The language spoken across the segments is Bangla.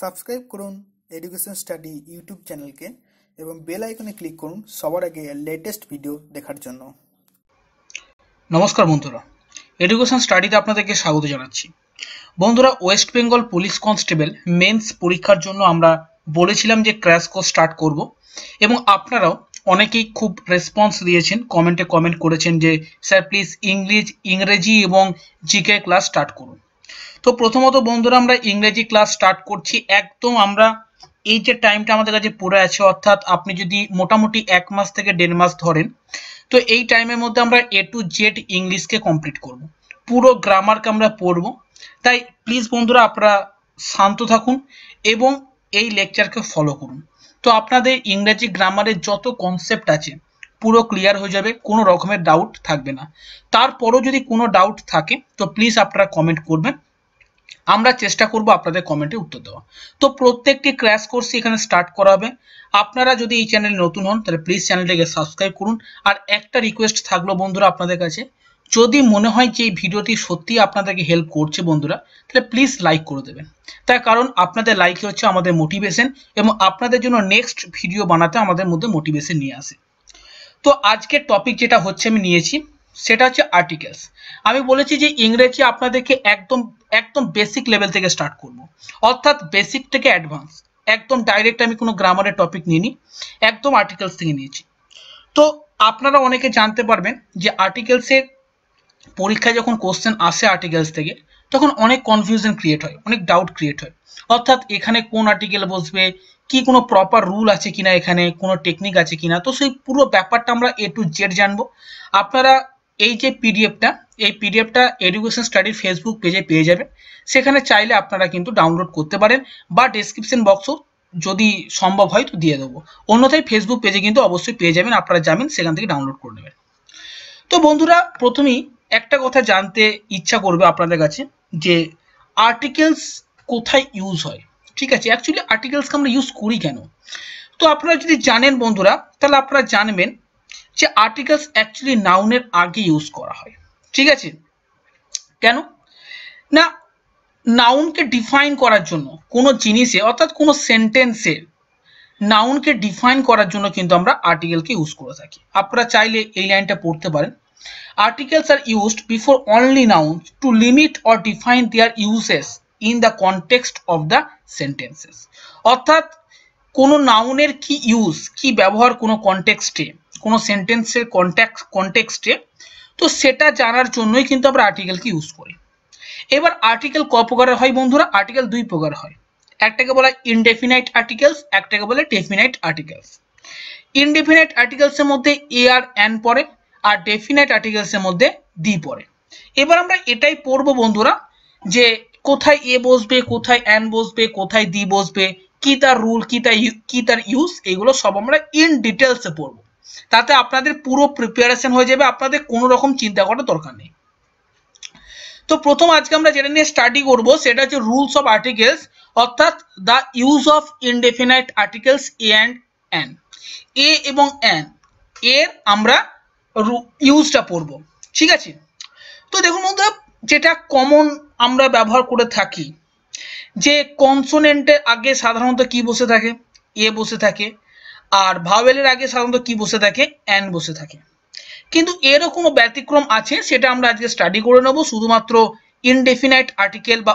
সাবস্ক্রাইব করুন এডুকেশন স্টাডি ইউটিউব চ্যানেলকে এবং বেল আইকনে ক্লিক করুন সবার আগে লেটেস্ট ভিডিও দেখার জন্য নমস্কার বন্ধুরা এডুকেশন স্টাডিতে আপনাদেরকে স্বাগত জানাচ্ছি বন্ধুরা West Bengal police constable men's পরীক্ষার জন্য আমরা বলেছিলাম যে ক্র্যাশ কোর্স স্টার্ট করব এবং আপনারাও অনেকেই খুব রেসপন্স দিয়েছেন কমেন্টে কমেন্ট করেছেন যে স্যার প্লিজ ইংলিশ ইংরেজি এবং জিকে ক্লাস স্টার্ট করুন তো প্রথমত বন্ধুরা আমরা ইংরেজি ক্লাস স্টার্ট করছি একদম আমরা এই যে টাইমটা আমাদের কাছে পড়ে আছে অর্থাৎ আপনি যদি মোটামুটি এক মাস থেকে দেড় মাস ধরেন তো এই টাইমের মধ্যে আমরা এ টু জেড ইংলিশকে কমপ্লিট করব। পুরো গ্রামারকে আমরা পড়ব তাই প্লিজ বন্ধুরা আপনারা শান্ত থাকুন এবং এই লেকচারকে ফলো করুন তো আপনাদের ইংরেজি গ্রামারের যত কনসেপ্ট আছে পুরো ক্লিয়ার হয়ে যাবে কোনো রকমের ডাউট থাকবে না তারপরও যদি কোনো ডাউট থাকে তো প্লিজ আপনারা কমেন্ট করবেন আমরা চেষ্টা করব আপনাদের কমেন্টে উত্তর দেওয়া তো প্রত্যেকটি ক্র্যাশ কোর্সই এখানে স্টার্ট করা হবে আপনারা যদি এই চ্যানেলে নতুন হন তাহলে প্লিজ চ্যানেলটিকে সাবস্ক্রাইব করুন আর একটা রিকোয়েস্ট থাকলো বন্ধুরা আপনাদের কাছে যদি মনে হয় যে এই ভিডিওটি সত্যি আপনাদেরকে হেল্প করছে বন্ধুরা তাহলে প্লিজ লাইক করে দেবেন তার কারণ আপনাদের লাইক হচ্ছে আমাদের মোটিভেশন এবং আপনাদের জন্য নেক্সট ভিডিও বানাতে আমাদের মধ্যে মোটিভেশন নিয়ে আসে তো আজকের টপিক যেটা হচ্ছে আমি নিয়েছি সেটা হচ্ছে আর্টিকেলস আমি বলেছি যে ইংরেজি আপনাদেরকে একদম একদম বেসিক লেভেল থেকে স্টার্ট করব অর্থাৎ বেসিক থেকে অ্যাডভান্স একদম ডাইরেক্ট আমি কোনো গ্রামারের টপিক নিইনি একদম আর্টিকেলস থেকে নিয়েছি তো আপনারা অনেকে জানতে পারবেন যে আর্টিকেলসের পরীক্ষায় যখন কোশ্চেন আসে আর্টিকেলস থেকে তখন অনেক কনফিউশন ক্রিয়েট হয় অনেক ডাউট ক্রিয়েট হয় অর্থাৎ এখানে কোন আর্টিকেল বসবে কি কোনো প্রপার রুল আছে কিনা এখানে কোনো টেকনিক আছে কিনা তো সেই পুরো ব্যাপারটা আমরা এ টু জেড জানবো আপনারা এই যে পিডিএফটা এই পিডিএফটা এডুকেশন স্টাডির ফেসবুক পেজে পেয়ে যাবেন সেখানে চাইলে আপনারা কিন্তু ডাউনলোড করতে পারেন বা ডিসক্রিপশন বক্সও যদি সম্ভব হয় তো দিয়ে দেবো অন্যথায় ফেসবুক পেজে কিন্তু অবশ্যই পেয়ে যাবেন আপনারা যাবেন সেখান থেকে ডাউনলোড করে নেবেন তো বন্ধুরা প্রথমেই একটা কথা জানতে ইচ্ছা করবে আপনাদের কাছে যে আর্টিকেলস কোথায় ইউজ হয় ঠিক আছে অ্যাকচুয়ালি আর্টিকেলসকে আমরা ইউজ করি কেন তো আপনারা যদি জানেন বন্ধুরা তাহলে আপনারা জানবেন যে আর্টিকেলস অ্যাকচুয়ালি নাউনের আগে ইউজ করা হয় ঠিক আছে কেন না নাউনকে ডিফাইন করার জন্য কোনো জিনিসে অর্থাৎ কোনো সেন্টেন্সে নাউনকে ডিফাইন করার জন্য কিন্তু আমরা আর্টিকেলকে ইউজ করে থাকি আপনারা চাইলে এই লাইনটা পড়তে পারেন articles are used before only noun to limit or define their uses in the context of the sentences অর্থাৎ কোন নাউনের কি ইউজ কি ব্যবহার কোন কনটেক্সটে কোনো সেন্টেন্সের কন্ট্যাক্ট কনটেক্সটে তো সেটা জানার জন্যই কিন্তু আমরা আর্টিকেলকে ইউজ করি এবার আর্টিকেল ক প্রকারের হয় বন্ধুরা আর্টিকেল দুই প্রকার হয় একটাকে বলা ইনডেফিনাইট আর্টিকেলস একটাকে বলে ডেফিনাইট আর্টিকেলস ইনডেফিনাইট আর্টিকেলসের মধ্যে এ আর অ্যান পড়ে আর ডেফিনাইট আর্টিকেলসের মধ্যে দি পড়ে এবার আমরা এটাই পড়ব বন্ধুরা যে কোথায় এ বসবে কোথায় অ্যান বসবে কোথায় দি বসবে কি তার রুল কি তার কি তার ইউজ এগুলো সব আমরা ইন ডিটেলসে পড়ব তাতে আপনাদের পুরো প্রিপারেশন হয়ে যাবে আপনাদের কোনো রকম চিন্তা করার দরকার নেই তো প্রথম আজকে আমরা যেটা নিয়ে স্টাডি করব সেটা হচ্ছে রুলস অফ আর্টিকেলস অর্থাৎ the use of indefinite articles A and an A এবং এন এর আমরা ইউজটা পড়ব ঠিক আছে তো দেখুন বন্ধুরা যেটা কমন আমরা ব্যবহার করে থাকি যে কনসোনেন্টের আগে সাধারণত কি বসে থাকে এ বসে থাকে আর ভাওয়েলের আগে সাধারণত কি বসে থাকে অ্যান বসে থাকে কিন্তু এরও কোনো ব্যতিক্রম আছে সেটা আমরা আজকে স্টাডি করে নেব শুধুমাত্র ইনডেফিনাইট আর্টিকেল বা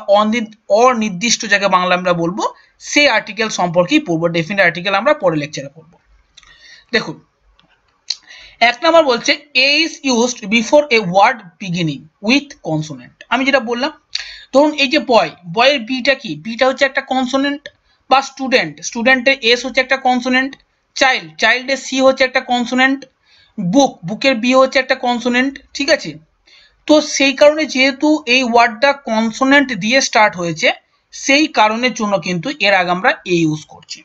অনির্দিষ্ট যাকে বাংলা আমরা বলবো সেই আর্টিকেল সম্পর্কেই পড়বো ডেফিনাইট আর্টিকেল আমরা পরে লেকচারে পড়ব দেখুন এক নম্বর বলছে A is used before a word beginning with consonant আমি যেটা বললাম ধরুন এই যে বয় বয়ের বিটা কি বিটা হচ্ছে একটা কনসোনেন্ট বা স্টুডেন্ট স্টুডেন্টের এস হচ্ছে একটা কনসোনেন্ট চাইল্ড চাইল্ডের সি হচ্ছে একটা কনসোনেন্ট বুক বুকের বি হচ্ছে একটা কনসোনেন্ট ঠিক আছে তো সেই কারণে যেহেতু এই ওয়ার্ডটা কনসোনেন্ট দিয়ে স্টার্ট হয়েছে সেই কারণের জন্য কিন্তু এর আগে আমরা এ ইউজ করছি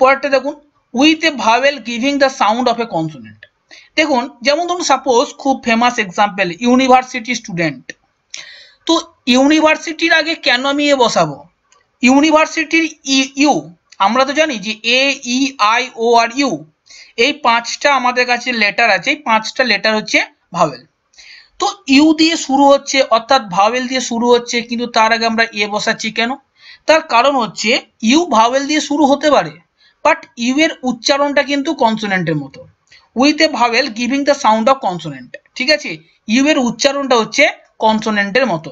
পরেরটা দেখুন with a vowel giving the sound of a consonant দেখুন যেমন ধরুন সাপোজ খুব ফেমাস এক্সাম্পল ইউনিভার্সিটি স্টুডেন্ট তো ইউনিভার্সিটির আগে কেন আমি এ বসাবো ইউনিভার্সিটির ইউ e, আমরা তো জানি যে এ E I O are you এই পাঁচটা আমাদের কাছে লেটার আছে এই পাঁচটা লেটার হচ্ছে ভাওয়েল তো ইউ দিয়ে শুরু হচ্ছে অর্থাৎ ভাওয়েল দিয়ে শুরু হচ্ছে কিন্তু তার আগে আমরা এ বসাচ্ছি কেন তার কারণ হচ্ছে ইউ ভাওয়েল দিয়ে শুরু হতে পারে বাট ইউ এর উচ্চারণটা কিন্তু কনসোনেন্টের মতো with a vowel giving the sound of consonant ঠিক আছে ইউ এর উচ্চারণটা হচ্ছে কনসোনেন্টের মতো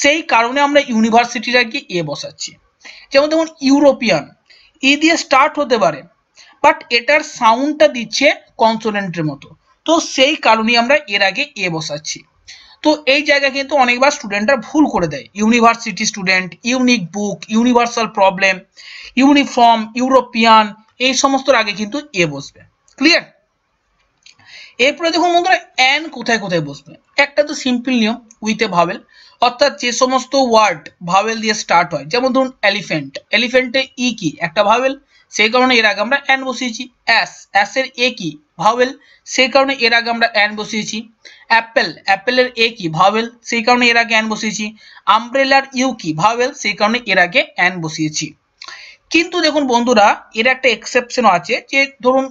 সেই কারণে আমরা ইউনিভার্সিটিটাকে এ বসাচ্ছি যেমন যেমন ইউরোপিয়ান ই দিয়ে স্টার্ট হতে পারে বাট এটার সাউন্ডটা দিচ্ছে কনসোনেন্টের মতো তো সেই কারণে আমরা এর আগে এ বসাচ্ছি তো এই জায়গা কিন্তু অনেকবার স্টুডেন্টরা ভুল করে দেয় university student unique book universal problem uniform European এই সমস্তর আগে কিন্তু এ বসবে ক্লিয়ার এরপরে দেখুন বন্ধুরা অ্যান কোথায় কোথায় বসবে একটা তো সিম্পল নিয়ম উইথ এ ভাবেল অর্থাৎ যে সমস্ত ওয়ার্ড ভাওয়েল দিয়ে স্টার্ট হয় যেমন ধরুন এলিফেন্ট এলিফেন্টে ই কি একটা ভাওয়েল সেই কারণে এর আগে আমরা অ্যান বসিয়েছি অ্যাস অ্যাসের এ কি ভাওয়েল সেই কারণে এর আগে আমরা অ্যান বসিয়েছি অ্যাপেল অ্যাপেলের এ কি ভাওয়েল সেই কারণে এর আগে অ্যান বসিয়েছি আমব্রেলার ইউ কি ভাওয়েল সেই কারণে এর আগে অ্যান বসিয়েছি কিন্তু দেখুন বন্ধুরা এর একটা এক্সেপশনও আছে যে ধরুন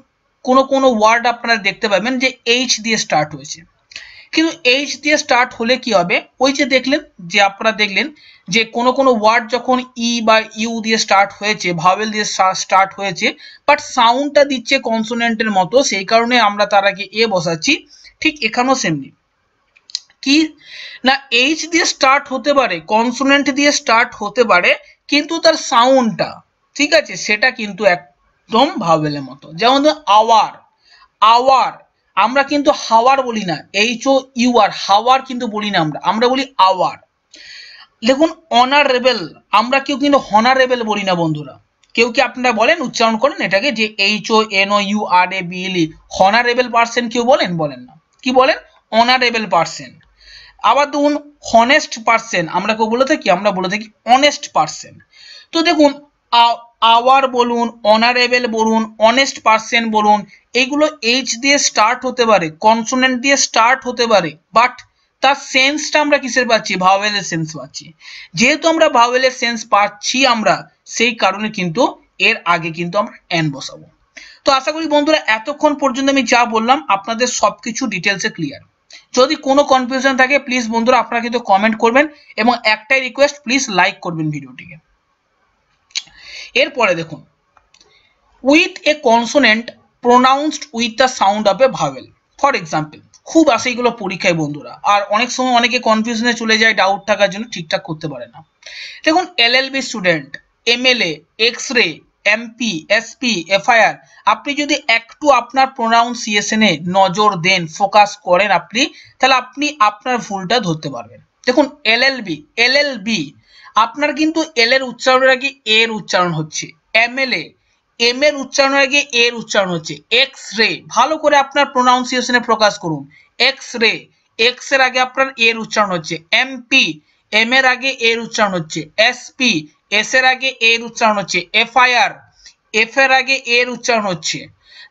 কোনো কোনো ওয়ার্ড আপনারা দেখতে পাবেন যে এইচ দিয়ে স্টার্ট হয়েছে কিন্তু এইচ দিয়ে স্টার্ট হলে কি হবে ওই যে দেখলেন যে আপনারা দেখলেন যে কোনো কোনো ওয়ার্ড যখন ই e বা ইউ দিয়ে স্টার্ট হয়েছে ভাওয়েল দিয়ে স্টার্ট হয়েছে বাট সাউন্ডটা দিচ্ছে কনসোনেন্টের মতো সেই কারণে আমরা তার আগে এ বসাচ্ছি ঠিক এখানেও সেমনি কি না এইচ দিয়ে স্টার্ট হতে পারে কনসোনেন্ট দিয়ে স্টার্ট হতে পারে কিন্তু তার সাউন্ডটা ঠিক আছে সেটা কিন্তু একদম ভাওয়েলের মতো যেমন আওয়ার আওয়ার আমরা কিন্তু হাওয়ার বলি না এইচ ও ইউআর হাওয়ার কিন্তু বলি না আমরা আমরা বলি আওয়ার দেখুন অনারেবেল আমরা কেউ কিন্তু হনারেবেল বলি না বন্ধুরা কেউ কি আপনারা বলেন উচ্চারণ করেন এটাকে যে H O N O U R A B E honourable person কেউ বলেন বলেন না কি বলেন অনারেবেল পার্সন আবার দেখুন হনেস্ট পার্সন আমরা কেউ বলে থাকি আমরা বলে থাকি অনেস্ট পার্সন তো দেখুন আওয়ার বলুন অনারেবেল বলুন অনেস্ট পার্সেন বলুন এগুলো এইচ দিয়ে স্টার্ট হতে পারে কনসোনেন্ট দিয়ে স্টার্ট হতে পারে বাট তার সেন্সটা আমরা কিসের পাচ্ছি ভাওয়েলের সেন্স পাচ্ছি যেহেতু আমরা ভাওয়েলের সেন্স পাচ্ছি আমরা সেই কারণে কিন্তু এর আগে কিন্তু আমরা অ্যান বসাবো তো আশা করি বন্ধুরা এতক্ষণ পর্যন্ত আমি যা বললাম আপনাদের সবকিছু ডিটেলসে ক্লিয়ার যদি কোনো কনফিউশন থাকে প্লিজ বন্ধুরা আপনারা কিন্তু কমেন্ট করবেন এবং একটাই রিকোয়েস্ট প্লিজ লাইক করবেন ভিডিওটিকে এরপরে দেখুন with a consonant pronounced with the sound of a vowel for example খুব আসে এগুলো পরীক্ষায় বন্ধুরা আর অনেক সময় অনেকে কনফিউশনে চলে যায় ডাউট থাকার জন্য ঠিকঠাক করতে পারে না দেখুন L L B student MLA X ray MP SP FIR আপনি যদি একটু আপনার প্রোনাউন্সিয়েশন এ নজর দেন ফোকাস করেন আপনি তাহলে আপনি আপনার ভুলটা ধরতে পারবেন দেখুন এল এল এল বি এল বি আপনার কিন্তু এল এর উচ্চারণের আগে এর উচ্চারণ হচ্ছে এম এল এম এর উচ্চারণের আগে এর উচ্চারণ হচ্ছে এক্স রে ভালো করে আপনার প্রোনাউন্সিয়েশনে প্রকাশ করুন এক্স রে এক্স এর আগে আপনার এর উচ্চারণ হচ্ছে এমপি এম এর আগে এর উচ্চারণ হচ্ছে এস পি এস এর আগে এর উচ্চারণ হচ্ছে এফআইআর এফ এর আগে এর উচ্চারণ হচ্ছে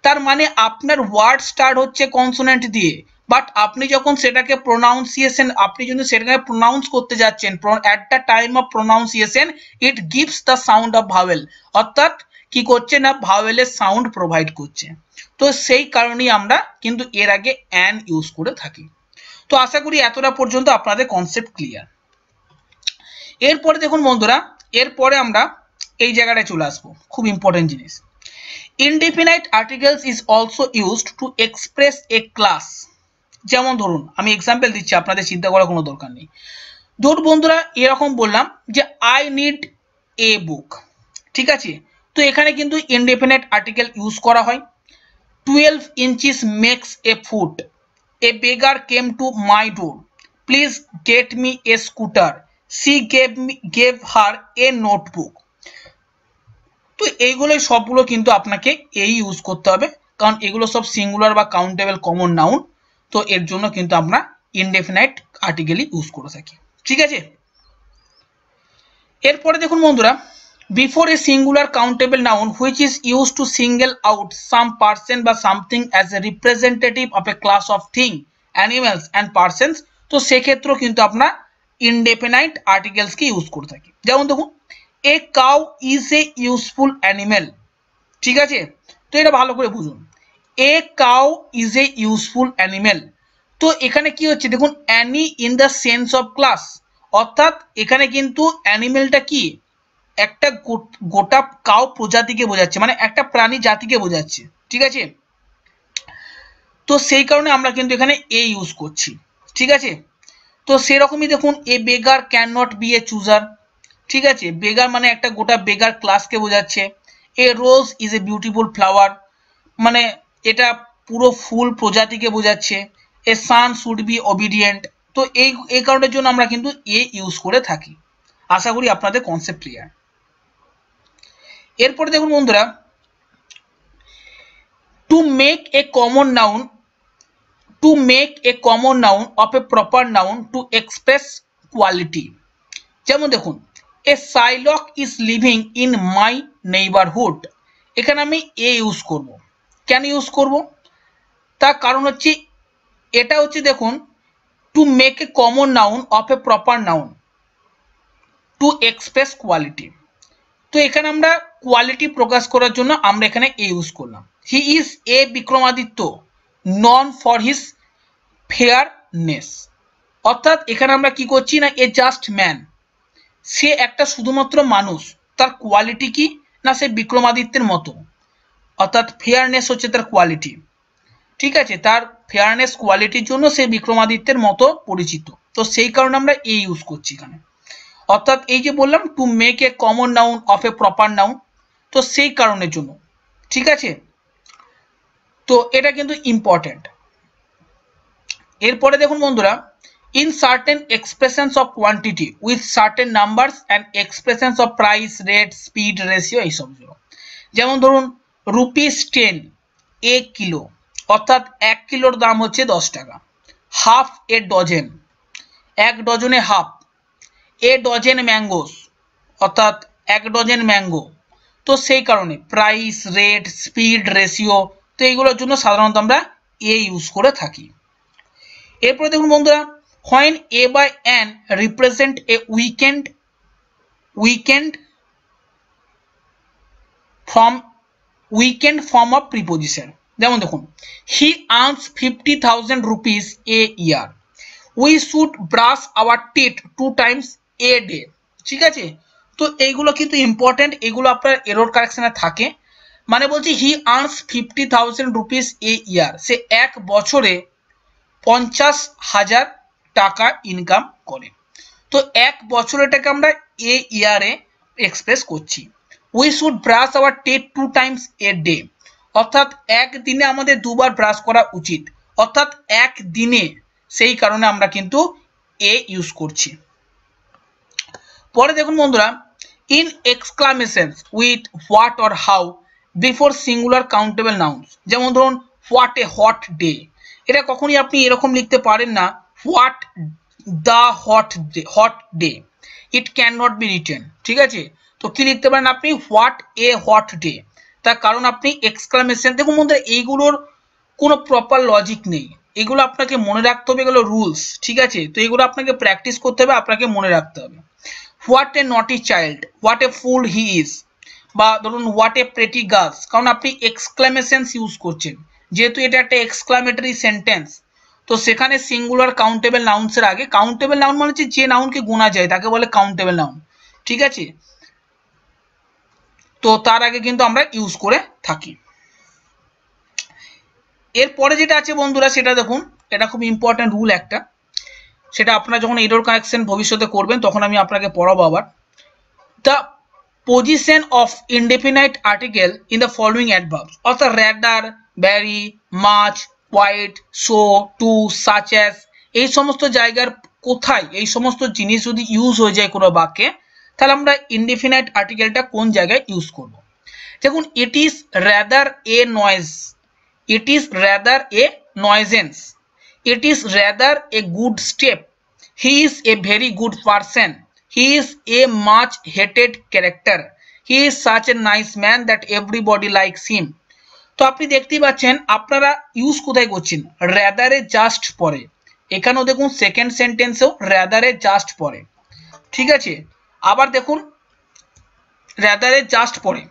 তার মানে আপনার ওয়ার্ড স্টার্ট হচ্ছে কনসোনেন্ট দিয়ে বাট আপনি যখন সেটাকে প্রোনাউন্সিয়েশন আপনি যদি সেটাকে প্রোনাউন্স করতে যাচ্ছেন at the time of pronunciation it gives the sound of vowel অর্থাৎ কি করছে না ভাওয়েলের সাউন্ড প্রোভাইড করছে তো সেই কারণেই আমরা কিন্তু এর আগে অ্যান ইউজ করে থাকি তো আশা করি এতটা পর্যন্ত আপনাদের কনসেপ্ট ক্লিয়ার এরপরে দেখুন বন্ধুরা এরপরে আমরা এই জায়গাটায় চলে আসবো খুব ইম্পর্টেন্ট জিনিস indefinite articles is also used to express a class যেমন ধরুন আমি এক্সাম্পল দিচ্ছি আপনাদের চিন্তা করার কোনো দরকার নেই ধরুন বন্ধুরা এরকম বললাম যে আই নিড এ বুক ঠিক আছে তো এখানে কিন্তু ইনডিফিনেট আর্টিকেল ইউজ করা হয় twelve inches makes a foot a beggar came to my door please get me a scooter she gave me gave her a notebook তো এইগুলোই সবগুলো কিন্তু আপনাকে এই ইউজ করতে হবে কারণ এগুলো সব সিঙ্গুলার বা কাউন্টেবল কমন নাউন তো এর জন্য কিন্তু আমরা ইনডেফিনাইট আর্টিকেল ইউজ করে থাকি ঠিক আছে এরপরে দেখুন বন্ধুরা before a singular countable noun which is use to single out some person বা something as a representative of a class of thing animals and persons তো সেক্ষেত্রেও কিন্তু আপনার ইনডেফিনাইট আর্টিকেলসকে ইউজ করে থাকি যেমন দেখুন a cow is a useful animal ঠিক আছে তো এটা ভালো করে বুঝুন a cow is a useful animal তো এখানে কি হচ্ছে দেখুন any in the sense of class অর্থাৎ এখানে কিন্তু অ্যানিমেলটা কি একটা গোটা কাউ প্রজাতিকে বোঝাচ্ছে মানে একটা প্রাণী জাতিকে বোঝাচ্ছে ঠিক আছে তো সেই কারণে আমরা কিন্তু এখানে এ ইউজ করছি ঠিক আছে তো সেরকমই দেখুন a beggar can not be a chooser ঠিক আছে বেগার মানে একটা গোটা বেগার ক্লাসকে বোঝাচ্ছে a rose is a beautiful flower মানে এটা পুরো ফুল প্রজাতিকে বোঝাচ্ছে a son should be obedient তো এই এই কারণের জন্য আমরা কিন্তু এ ইউজ করে থাকি আশা করি আপনাদের কনসেপ্ট ক্লিয়ার এরপরে দেখুন বন্ধুরা to make a common noun to make a common noun of a proper noun to express quality যেমন দেখুন a Shylock is living in my neighbourhood এখানে আমি এ ইউজ করবো কেন ইউজ করব তার কারণ হচ্ছে এটা হচ্ছে দেখুন to make a common noun of a proper noun to express quality তো এখানে আমরা কোয়ালিটি প্রকাশ করার জন্য আমরা এখানে এ ইউজ করলাম he is a Vikramaditya known for his fairness অর্থাৎ এখানে আমরা কি করছি না এ জাস্ট ম্যান সে একটা শুধুমাত্র মানুষ তার কোয়ালিটি কি না সে বিক্রমাদিত্যের মতো অর্থাৎ ফেয়ারনেস হচ্ছে তার কোয়ালিটি ঠিক আছে তার ফেয়ারনেস কোয়ালিটির জন্য সে বিক্রমাদিত্যের মতো পরিচিত তো সেই কারণে আমরা এই ইউজ করছি এখানে অর্থাৎ এই যে বললাম to make a common noun of a proper noun তো সেই কারণের জন্য ঠিক আছে তো এটা কিন্তু ইম্পর্ট্যান্ট এরপরে দেখুন বন্ধুরা in certain expressions of quantity with certain numbers and expressions of price rate speed ratio এইসব যেমন ধরুন রুপিস টেন এ কিলো অর্থাৎ এক কিলোর দাম হচ্ছে দশ টাকা হাফ এ ডজেন এক ডজনে হাফ এ ডজেন ম্যাঙ্গোস অর্থাৎ এক ডজন ম্যাঙ্গো তো সেই কারণে প্রাইস রেট স্পিড রেশিও তো এইগুলোর জন্য সাধারণত আমরা এ ইউজ করে থাকি এরপরে দেখুন বন্ধুরা when a by an represent a weakened weakened from weakened form of preposition যেমন দেখুন he earns fifty thousand rupees a year we should brush our teeth two times a day ঠিক আছে তো এইগুলো কিন্তু ইম্পর্টেন্ট এগুলো আপনার এরোর কারেকশানে থাকে মানে বলছি he earns fifty thousand rupees a year সে এক বছরে পঞ্চাশ হাজার টাকা ইনকাম করে তো এক বছর এটাকে আমরা এ ইয়ারে এক্সপ্রেস করছি we should brush our teeth two times a day অর্থাৎ একদিনে আমাদের দুবার ব্রাশ করা উচিত অর্থাৎ একদিনে সেই কারণে আমরা কিন্তু এ ইউজ করছি পরে দেখুন বন্ধুরা in exclamation with what or how before singular countable nouns যেমন ধরুন হোয়াট এ হট ডে এটা কখনই আপনি এরকম লিখতে পারেন না what the hot day hot day it can not be written ঠিক আছে তো কি লিখতে পারেন আপনি হোয়াট এ হোয়াট ডে তার কারণ আপনি এক্সক্লামেশন দেখুন বন্ধুরা এইগুলোর কোনো প্রপার লজিক নেই এগুলো আপনাকে মনে রাখতে হবে এগুলো রুলস ঠিক আছে তো এগুলো আপনাকে প্র্যাকটিস করতে হবে আপনাকে মনে রাখতে হবে what a naughty child what a fool he is বা ধরুন হোয়াট এ প্রেটি গার্লস কারণ আপনি এক্সক্লামেশনস ইউজ করছেন যেহেতু এটা একটা এক্সক্লামেটারি সেন্টেন্স তো সেখানে সিঙ্গুলার কাউন্টেবল নাউন্সের আগে কাউন্টেবল নাউন মানে হচ্ছে যে নাউনকে গোনা যায় তাকে বলে কাউন্টেবল নাউন ঠিক আছে তো তার আগে কিন্তু আমরা ইউজ করে থাকি এরপরে যেটা আছে বন্ধুরা সেটা দেখুন এটা খুব ইম্পর্ট্যান্ট রুল একটা সেটা আপনারা যখন এডোর কানেকশন ভবিষ্যতে করবেন তখন আমি আপনাকে পড়াবো আবার the position of indefinite article in the following adverb অর্থাৎ rather very much quite so too such as এই সমস্ত জায়গার কোথায় এই সমস্ত জিনিস যদি ইউজ হয়ে যায় কোনো বাক্যে তাহলে আমরা ইনডিফিনাইট আর্টিকেলটা কোন জায়গায় ইউজ করব দেখুন it is rather a noise it is rather a nuisance it is rather a good step he is a very good person he is a much hated character he is such a nice man that everybody likes him তো আপনি দেখতেই পাচ্ছেন আপনারা ইউজ কোথায় করছেন র্যাদারে জাস্ট পরে এখানেও দেখুন সেকেন্ড সেন্টেন্সেও র্যাদারে জাস্ট পরে ঠিক আছে আবার দেখুন রেদারের জাস্ট পরে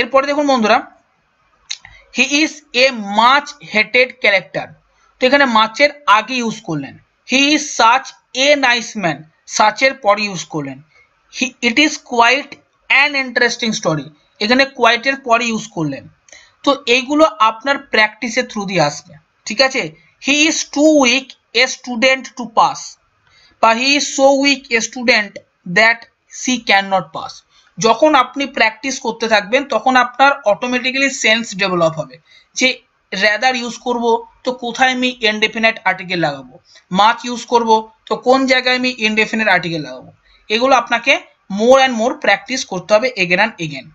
এরপরে দেখুন বন্ধুরা he is a much hated character তো এখানে মাছের আগে ইউজ করলেন he is such a nice man সাচের পরে ইউজ করলেন he it is quite an interesting story এখানে কোয়াইটের পরে ইউজ করলেন তো এইগুলো আপনার প্র্যাকটিসের থ্রু দিয়ে আসবে ঠিক আছে he is too weak a student to pass বা he is so weak a student that she can not pass যখন আপনি প্র্যাকটিস করতে থাকবেন তখন আপনার অটোমেটিক্যালি সেন্স ডেভেলপ হবে যে র্যাদার ইউজ করব তো কোথায় আমি ইনডেফিনেট আর্টিকেল লাগাবো মাছ ইউজ করব তো কোন জায়গায় আমি ইনডেফিনেট আর্টিকেল লাগাবো এগুলো আপনাকে মোর অ্যান্ড মোর প্র্যাকটিস করতে হবে এগেন অ্যান্ড এগেন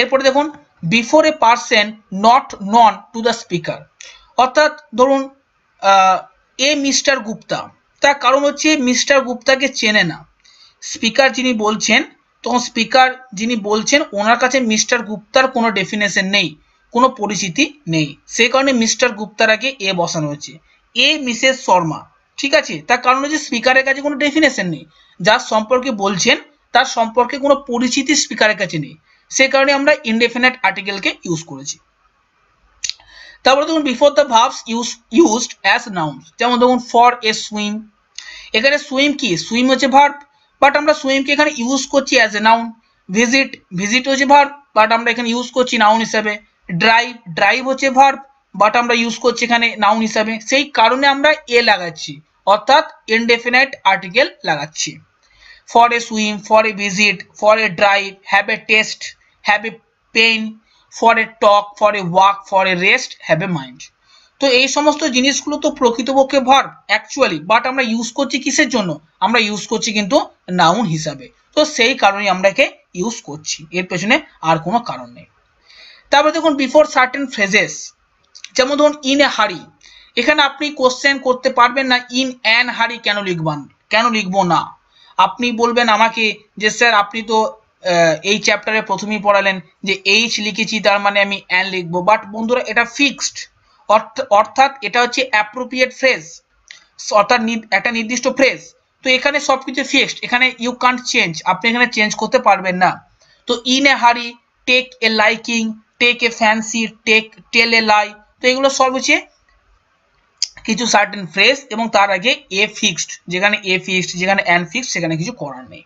এরপরে দেখুন before a person not known to the speaker অর্থাৎ ধরুন এ মিস্টার গুপ্তা তা কারণ হচ্ছে মিস্টার গুপ্তাকে চেনে না স্পিকার যিনি বলছেন তখন স্পিকার যিনি বলছেন ওনার কাছে মিস্টার গুপ্তার কোনো ডেফিনেশন নেই কোনো পরিচিতি নেই সেই কারণে মিস্টার গুপ্তার আগে এ বসানো হয়েছে এ মিসেস শর্মা ঠিক আছে তার কারণ হচ্ছে স্পিকারের কাছে কোনো ডেফিনেশন নেই যার সম্পর্কে বলছেন তার সম্পর্কে কোনো পরিচিতি স্পিকারের কাছে নেই সে কারণে আমরা ইনডেফিনেট আর্টিকেলকে ইউজ করেছি তারপরে দেখুন before the verbs use used as nouns যেমন দেখুন ফর এ সুইম এখানে সুইম কি সুইম হচ্ছে ভার্ব বাট আমরা সুইমকে এখানে ইউজ করছি as a noun visit visit হচ্ছে ভার্ব বাট আমরা এখানে ইউজ করছি নাউন হিসাবে ড্রাইভ ড্রাইভ হচ্ছে ভার্ব বাট আমরা ইউজ করছি এখানে নাউন হিসাবে সেই কারণে আমরা এ লাগাচ্ছি অর্থাৎ ইনডেফিনাইট আর্টিকেল লাগাচ্ছি for a swim for a visit for a drive have a taste have a pain for a talk for a walk for a rest have a mind তো এই সমস্ত জিনিসগুলো তো প্রকৃতপক্ষে ভার অ্যাকচুয়ালি বাট আমরা ইউজ করছি কিসের জন্য আমরা ইউজ করছি কিন্তু নাউন হিসাবে তো সেই কারণে আমরা একে ইউজ করছি এর পেছনে আর কোনো কারণ নেই তারপরে দেখুন বিফোর সার্টেন ফ্রেজেস যেমন ধরুন ইন এ হারি এখানে আপনি কোশ্চেন করতে পারবেন না ইন অ্যান হারি কেন লিখবান কেন লিখবো না আপনি বলবেন আমাকে যে স্যার আপনি তো এই চ্যাপ্টারে প্রথমেই পড়ালেন যে এইচ লিখেছি তার মানে আমি অ্যান লিখবো বাট বন্ধুরা এটা ফিক্সড অর্থাৎ এটা হচ্ছে অ্যাপ্রোপ্রিয়েট ফ্রেজ অর্থাৎ একটা নির্দিষ্ট ফ্রেজ তো এখানে সবকিছু ফিক্সড এখানে ইউ কান্ট চেঞ্জ আপনি এখানে চেঞ্জ করতে পারবেন না তো in a hurry take a liking take a fancy take tell a lie তো এগুলো সব হচ্ছে কিছু সার্টেন ফ্রেজ এবং তার আগে এ ফিক্সড যেখানে এ ফিক্সড যেখানে এন ফিক্সড সেখানে কিছু করার নেই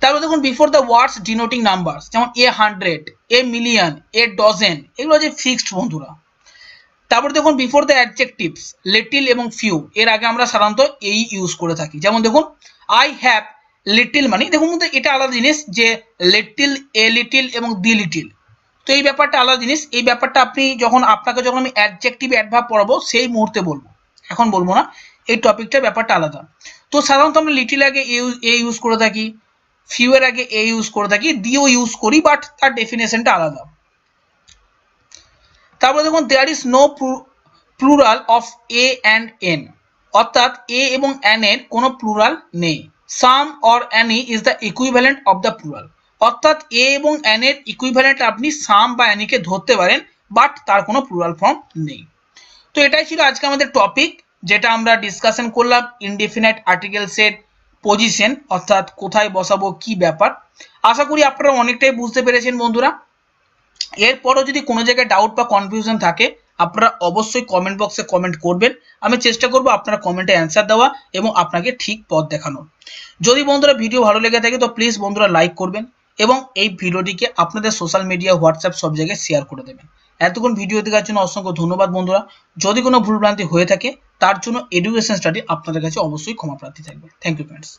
তারপর দেখুন before the words denoting number যেমন a hundred a million a dozen এগুলো হচ্ছে ফিক্সড বন্ধুরা তারপর দেখুন বিফোর দ্য অ্যাডজেক্টিভস লিটিল এবং ফিউ এর আগে আমরা সাধারণত এই ইউজ করে থাকি যেমন দেখুন আই হ্যাভ লিটিল মানে দেখুন এটা আলাদা জিনিস যে লিটিল এ লিটিল এবং দি লিটিল তো এই ব্যাপারটা আলাদা জিনিস এই ব্যাপারটা আপনি যখন আপনাকে যখন আমি অ্যাডজেক্টিভ অ্যাডভাব পড়াবো সেই মুহূর্তে বলবো এখন বলবো না এই টপিকটার ব্যাপারটা আলাদা তো সাধারণত আমরা লিটিল আগে এ ইউজ করে থাকি ফিউ এর আগে এ ইউজ করে থাকি দিও ইউজ করি বাট তার ডেফিনেশনটা আলাদা তারপরে দেখুন there is no plural of a and an অর্থাৎ এ এবং এন এর কোনো প্লুরাল নেই some or any is the equivalent of the plural অর্থাৎ এ এবং অ্যান এর ইকুইভ্যালেন্ট আপনি সাম বা অ্যানিকে ধরতে পারেন বাট তার কোনো প্লুরাল ফর্ম নেই তো এটাই ছিল আজকে আমাদের টপিক যেটা আমরা ডিসকাশন করলাম ইনডিফিনাইট এর পজিশন অর্থাৎ কোথায় বসাবো কি ব্যাপার আশা করি আপনারা অনেকটাই বুঝতে পেরেছেন বন্ধুরা এরপরও যদি কোনো জায়গায় ডাউট বা কনফিউশন থাকে আপনারা অবশ্যই কমেন্ট বক্সে কমেন্ট করবেন আমি চেষ্টা করব আপনারা কমেন্টে অ্যান্সার দেওয়া এবং আপনাকে ঠিক পথ দেখানো যদি বন্ধুরা ভিডিও ভালো লেগে থাকে তো প্লিজ বন্ধুরা লাইক করবেন এবং এই ভিডিওটিকে আপনাদের সোশ্যাল মিডিয়া হোয়াটসঅ্যাপ সব জায়গায় শেয়ার করে দেবেন এতক্ষণ ভিডিও দেখার জন্য অসংখ্য ধন্যবাদ বন্ধুরা যদি কোনো ভুলভ্রান্তি হয়ে থাকে তার জন্য এডুকেশন স্টাডি আপনাদের কাছে অবশ্যই ক্ষমাপ্রার্থী থাকবে থ্যাংক ইউ ফ্রেন্ডস